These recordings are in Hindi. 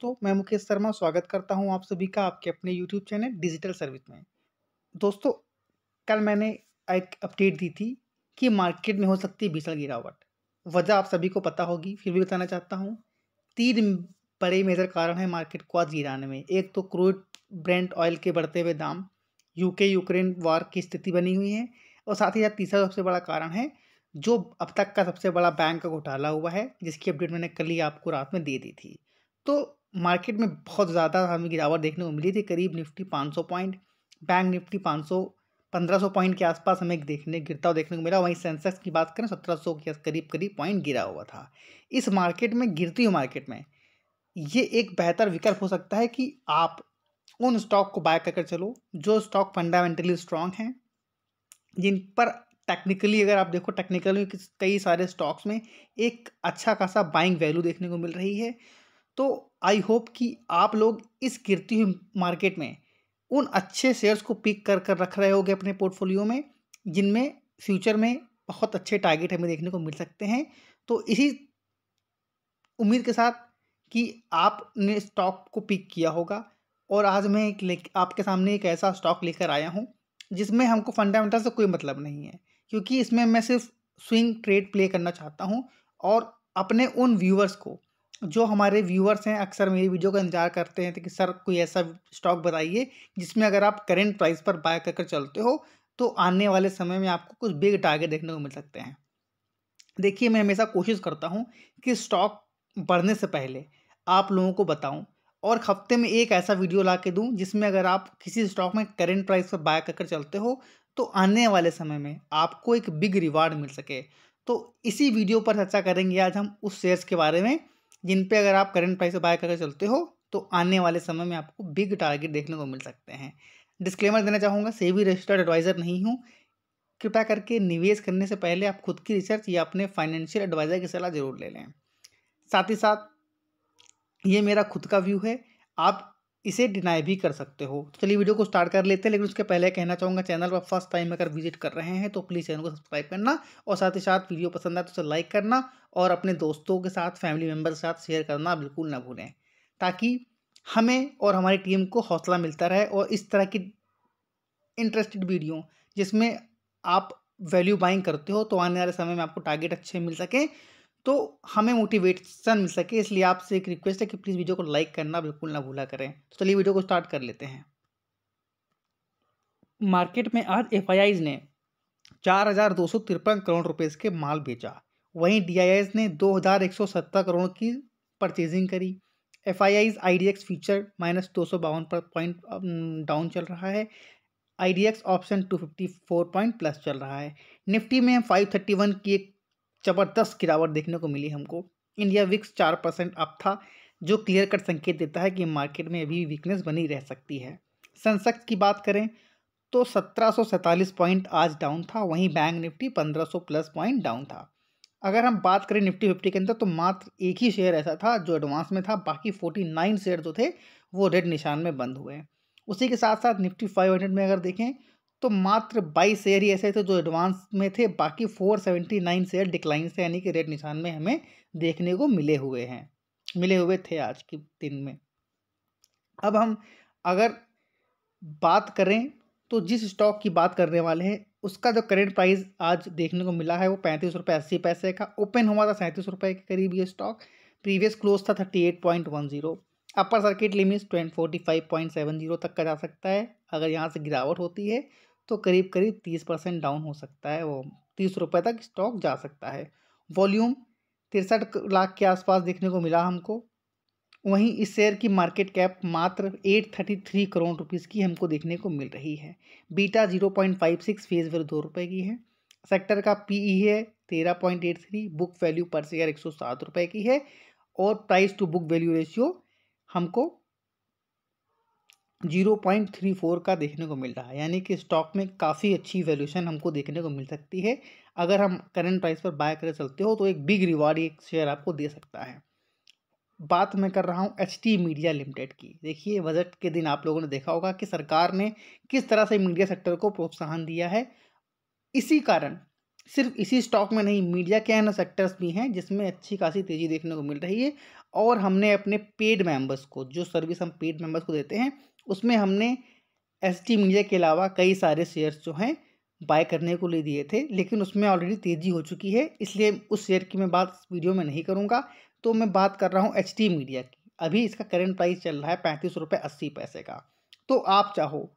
दोस्तों मैं मुकेश शर्मा स्वागत करता हूं आप सभी का आपके अपने यूट्यूब चैनल डिजिटल सर्विस में दोस्तों कल मैंने एक अपडेट दी थी कि मार्केट में हो सकती है भीषण गिरावट वजह आप सभी को पता होगी फिर भी बताना चाहता हूँ तीन बड़े मेजर कारण हैं मार्केट को आज गिराने में एक तो क्रूड ब्रेंड ऑयल के बढ़ते हुए दाम यूके यूक्रेन वार की स्थिति बनी हुई है और साथ ही साथ तीसरा सबसे बड़ा कारण है जो अब तक का सबसे बड़ा बैंक का घोटाला हुआ है जिसकी अपडेट मैंने कल ही आपको रात में दे दी थी तो मार्केट में बहुत ज़्यादा हमें गिरावट देखने को मिली थी करीब Nifty 500 point bank Nifty 500 1500 point के आसपास हमें देखने गिरता हुआ देखने को मिला वहीं सेंसेक्स की बात करें 1700 के करीब करीब पॉइंट गिरा हुआ था इस मार्केट में गिरती हुई मार्केट में ये एक बेहतर विकल्प हो सकता है कि आप उन स्टॉक को बाय करके चलो जो स्टॉक फंडामेंटली स्ट्रांग हैं जिन पर टेक्निकली अगर आप देखो टेक्निकली कई सारे स्टॉक्स में एक अच्छा खासा बाइंग वैल्यू देखने को मिल रही है तो आई होप कि आप लोग इस गिरती हुई मार्केट में उन अच्छे शेयर्स को पिक कर कर रख रहे होंगे अपने पोर्टफोलियो में जिनमें फ्यूचर में बहुत अच्छे टारगेट हमें देखने को मिल सकते हैं तो इसी उम्मीद के साथ कि आपने स्टॉक को पिक किया होगा और आज मैं एक आपके सामने एक ऐसा स्टॉक लेकर आया हूँ जिसमें हमको फंडामेंटल से कोई मतलब नहीं है क्योंकि इसमें मैं सिर्फ स्विंग ट्रेड प्ले करना चाहता हूँ और अपने उन व्यूअर्स को जो हमारे व्यूअर्स हैं अक्सर मेरी वीडियो का इंतजार करते हैं तो कि सर कोई ऐसा स्टॉक बताइए जिसमें अगर आप करेंट प्राइस पर बाय कर चलते हो तो आने वाले समय में आपको कुछ बिग टारगेट देखने को मिल सकते हैं देखिए मैं हमेशा कोशिश करता हूँ कि स्टॉक बढ़ने से पहले आप लोगों को बताऊँ और हफ्ते में एक ऐसा वीडियो ला के दूँ जिसमें अगर आप किसी स्टॉक में करेंट प्राइस पर बाय कर चलते हो तो आने वाले समय में आपको एक बिग रिवार्ड मिल सके तो इसी वीडियो पर चर्चा करेंगे आज हम उस शेयर्स के बारे में जिन पे अगर आप करंट प्राइस बाय करके चलते हो तो आने वाले समय में आपको बिग टारगेट देखने को मिल सकते हैं डिस्क्लेमर देना चाहूँगा भी रजिस्टर्ड एडवाइज़र नहीं हूँ कृपया करके निवेश करने से पहले आप खुद की रिसर्च या अपने फाइनेंशियल एडवाइज़र की सलाह ज़रूर ले लें साथ ही साथ ये मेरा खुद का व्यू है आप इसे डिनाई भी कर सकते हो तो चलिए वीडियो को स्टार्ट कर लेते हैं लेकिन उसके पहले कहना चाहूँगा चैनल पर फर्स्ट टाइम अगर विजिट कर रहे हैं तो प्लीज़ चैनल को सब्सक्राइब करना और साथ ही साथ वीडियो पसंद आए तो उसे लाइक करना और अपने दोस्तों के साथ फैमिली मेम्बर के साथ शेयर करना बिल्कुल ना भूलें ताकि हमें और हमारी टीम को हौसला मिलता रहे और इस तरह की इंटरेस्टेड वीडियो जिसमें आप वैल्यू बाइंग करते हो तो आने वाले समय में आपको टारगेट अच्छे मिल सकें तो हमें मोटिवेशन मिल सके इसलिए आपसे एक रिक्वेस्ट है कि प्लीज़ वीडियो को लाइक करना बिल्कुल ना भूला करें तो चलिए वीडियो को स्टार्ट कर लेते हैं मार्केट में आज एफ ने चार हज़ार दो सौ तिरपन करोड़ रुपए के माल बेचा वहीं डी ने दो हज़ार एक सौ सत्तर करोड़ की परचेजिंग करी F I I's I D X minus दो सौ बावन पर पॉइंट डाउन चल रहा है I D X option two fifty four point plus चल रहा है निफ्टी में फाइव थर्टी वन की एक ज़बरदस्त गिरावट देखने को मिली हमको इंडिया विक्स चार परसेंट अप था जो क्लियर कट संकेत देता है कि मार्केट में अभी वीकनेस बनी रह सकती है सेंसेक्स की बात करें तो सत्रह पॉइंट आज डाउन था वहीं बैंक निफ्टी पंद्रह प्लस पॉइंट डाउन था अगर हम बात करें निफ्टी फिफ्टी के अंदर तो मात्र एक ही शेयर ऐसा था जो एडवांस में था बाकी फोर्टी नाइन शेयर जो थे वो रेड निशान में बंद हुए उसी के साथ साथ निफ्टी फाइव हंड्रेड में अगर देखें तो मात्र बाईस शेयर ही ऐसे थे जो एडवांस में थे बाकी four seventy nine share decline से यानी कि रेड निशान में हमें देखने को मिले हुए हैं मिले हुए थे आज के दिन में अब हम अगर बात करें तो जिस स्टॉक की बात करने वाले हैं उसका जो करेंट प्राइस आज देखने को मिला है वो पैंतीस रुपये अस्सी पैसे का ओपन हुआ था सैंतीस रुपये के करीब ये स्टॉक प्रीवियस क्लोज था thirty eight point one zero upper circuit limit twenty forty five point seven zero तक का जा सकता है अगर यहाँ से गिरावट होती है तो करीब करीब तीस परसेंट डाउन हो सकता है वो तीस रुपये तक स्टॉक जा सकता है वॉल्यूम तिरसठ लाख के आसपास देखने को मिला हमको वहीं इस शेयर की मार्केट कैप मात्र eight thirty three crore rupees की हमको देखने को मिल रही है beta zero point five six face value दो रुपये की है सेक्टर का पी ई है तेरह point eight three book value per share एक सौ सात रुपये की है और price to book value ratio हमको जीरो पॉइंट थ्री फोर का देखने को मिल रहा है यानी कि स्टॉक में काफ़ी अच्छी वैल्यूशन हमको देखने को मिल सकती है अगर हम करंट प्राइस पर बाय कर चलते हो तो एक बिग रिवार्ड एक शेयर आपको दे सकता है बात मैं कर रहा हूँ एच टी मीडिया लिमिटेड की देखिए बजट के दिन आप लोगों ने देखा होगा कि सरकार ने किस तरह से मीडिया सेक्टर को प्रोत्साहन दिया है इसी कारण सिर्फ इसी स्टॉक में नहीं मीडिया के अन्य सेक्टर्स भी हैं जिसमें अच्छी खासी तेज़ी देखने को मिल रही है और हमने अपने पेड मेंबर्स को जो सर्विस हम पेड मेंबर्स को देते हैं उसमें हमने एस टी मीडिया के अलावा कई सारे शेयर्स जो हैं बाय करने को ले दिए थे लेकिन उसमें ऑलरेडी तेज़ी हो चुकी है इसलिए उस शेयर की मैं बात इस वीडियो में नहीं करूँगा तो मैं बात कर रहा हूँ एच टी मीडिया की अभी इसका करेंट प्राइस चल रहा है पैंतीस रुपये अस्सी पैसे का तो आप चाहो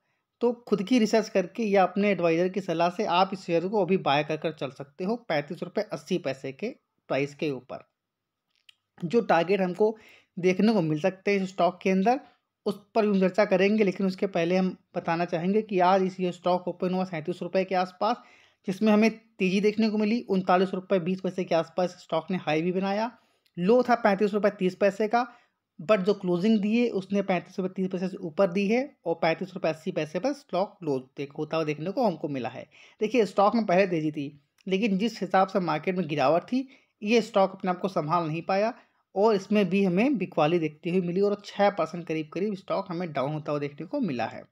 तो खुद की रिसर्च करके या अपने एडवाइज़र की सलाह से आप इस शेयर को अभी बाय कर कर चल सकते हो पैंतीस रुपये अस्सी पैसे के प्राइस के ऊपर जो टारगेट हमको देखने को मिल सकते हैं स्टॉक के अंदर उस पर हम चर्चा करेंगे लेकिन उसके पहले हम बताना चाहेंगे कि आज इस ये स्टॉक ओपन हुआ सैंतीस रुपये के आसपास जिसमें हमें तेज़ी देखने को मिली उनतालीस रुपये बीस पैसे के आसपास स्टॉक ने हाई भी बनाया लो था पैंतीस रुपये तीस पैसे का बट जो क्लोजिंग दी है उसने पैंतीस रुपये तीस पैसे से ऊपर दी है और पैंतीस रुपये अस्सी पैसे पर स्टॉक क्लोज देख होता हुआ देखने को हमको मिला है देखिए स्टॉक में पहले तेजी थी लेकिन जिस हिसाब से मार्केट में गिरावट थी ये स्टॉक अपने आप को संभाल नहीं पाया और इसमें भी हमें बिकवाली देखती हुई मिली और छः परसेंट करीब करीब स्टॉक हमें डाउन होता हुआ देखने को मिला है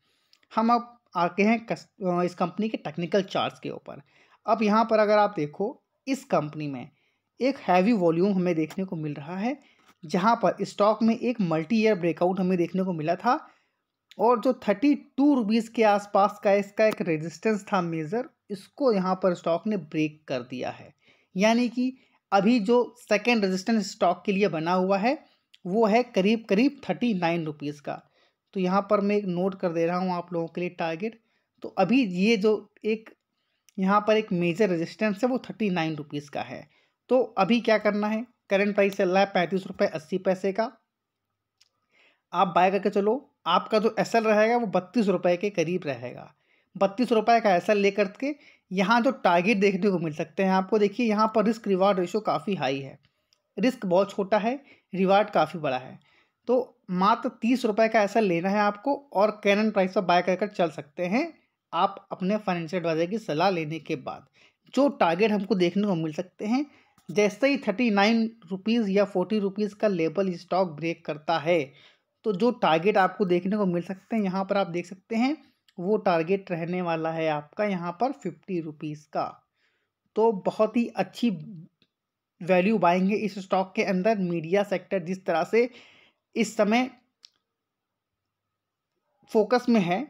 हम अब आते हैं कस, इस कंपनी के टेक्निकल चार्ट्स के ऊपर अब यहाँ पर अगर आप देखो इस कंपनी में एक हैवी वॉल्यूम हमें देखने को मिल रहा है जहाँ पर स्टॉक में एक मल्टी ईयर ब्रेकआउट हमें देखने को मिला था और जो थर्टी टू रुपीज़ के आसपास का इसका एक रेजिस्टेंस था मेज़र इसको यहाँ पर स्टॉक ने ब्रेक कर दिया है यानी कि अभी जो सेकेंड रेजिस्टेंस स्टॉक के लिए बना हुआ है वो है करीब करीब थर्टी नाइन रुपीज़ का तो यहाँ पर मैं एक नोट कर दे रहा हूँ आप लोगों के लिए टारगेट तो अभी ये जो एक यहाँ पर एक मेजर रेजिस्टेंस है वो थर्टी नाइन रुपीज़ का है तो अभी क्या करना है करंट प्राइस चल रहा है पैंतीस रुपये अस्सी पैसे का आप बाय करके चलो आपका जो एस रहेगा वो बत्तीस रुपये के करीब रहेगा बत्तीस रुपये का ऐसा ले के यहाँ जो टारगेट देखने को मिल सकते हैं आपको देखिए यहाँ पर रिस्क रिवार्ड रेशो काफ़ी हाई है रिस्क बहुत छोटा है रिवार्ड काफ़ी बड़ा है तो मात्र तीस रुपये का ऐसा लेना है आपको और कैनन प्राइस पर बाय कर चल सकते हैं आप अपने फाइनेंशियल एडवाइजर की सलाह लेने के बाद जो टारगेट हमको देखने को मिल सकते हैं जैसे ही थर्टी नाइन रुपीज़ या फोर्टी रुपीज़ का लेबल स्टॉक ब्रेक करता है तो जो टारगेट आपको देखने को मिल सकते हैं यहाँ पर आप देख सकते हैं वो टारगेट रहने वाला है आपका यहाँ पर फिफ्टी रुपीज़ का तो बहुत ही अच्छी वैल्यू बाएंगे इस स्टॉक के अंदर मीडिया सेक्टर जिस तरह से इस समय फोकस में है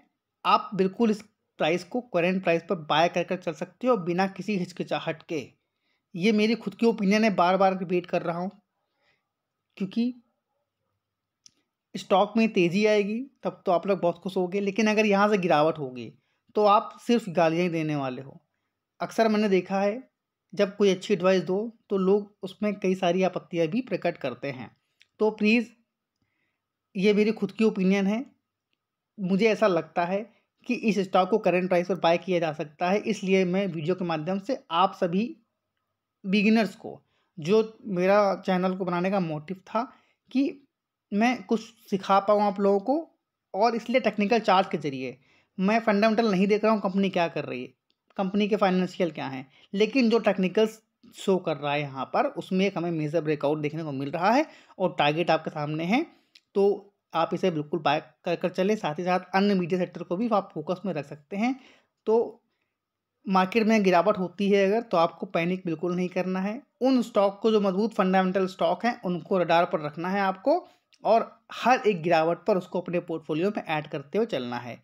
आप बिल्कुल इस प्राइस को करेंट प्राइस पर बाय कर कर चल सकते हो बिना किसी हिचकिचाहट के ये मेरी खुद की ओपिनियन है बार बार रिपीट कर रहा हूँ क्योंकि स्टॉक में तेज़ी आएगी तब तो आप लोग बहुत खुश होगे लेकिन अगर यहाँ से गिरावट होगी तो आप सिर्फ गालियाँ ही देने वाले हो अक्सर मैंने देखा है जब कोई अच्छी एडवाइस दो तो लोग उसमें कई सारी आपत्तियाँ भी प्रकट करते हैं तो प्लीज़ ये मेरी खुद की ओपिनियन है मुझे ऐसा लगता है कि इस स्टॉक को करंट प्राइस पर बाय किया जा सकता है इसलिए मैं वीडियो के माध्यम से आप सभी बिगिनर्स को जो मेरा चैनल को बनाने का मोटिव था कि मैं कुछ सिखा पाऊँ आप लोगों को और इसलिए टेक्निकल चार्ट के ज़रिए मैं फंडामेंटल नहीं देख रहा हूँ कंपनी क्या कर रही है कंपनी के फाइनेंशियल क्या हैं लेकिन जो टेक्निकल्स शो कर रहा है यहाँ पर उसमें एक हमें मेजर ब्रेकआउट देखने को मिल रहा है और टारगेट आपके सामने है तो आप इसे बिल्कुल बाय कर कर चलें साथ ही साथ अन्य मीडिया सेक्टर को भी आप फोकस में रख सकते हैं तो मार्केट में गिरावट होती है अगर तो आपको पैनिक बिल्कुल नहीं करना है उन स्टॉक को जो मजबूत फंडामेंटल स्टॉक हैं उनको रडार पर रखना है आपको और हर एक गिरावट पर उसको अपने पोर्टफोलियो में ऐड करते हुए चलना है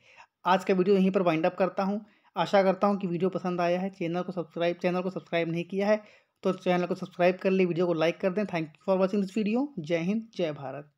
आज का वीडियो यहीं पर वाइंड अप करता हूँ आशा करता हूँ कि वीडियो पसंद आया है चैनल को सब्सक्राइब चैनल को सब्सक्राइब नहीं किया है तो चैनल को सब्सक्राइब कर ले वीडियो को लाइक कर दें thank you for watching this video जय हिंद जय भारत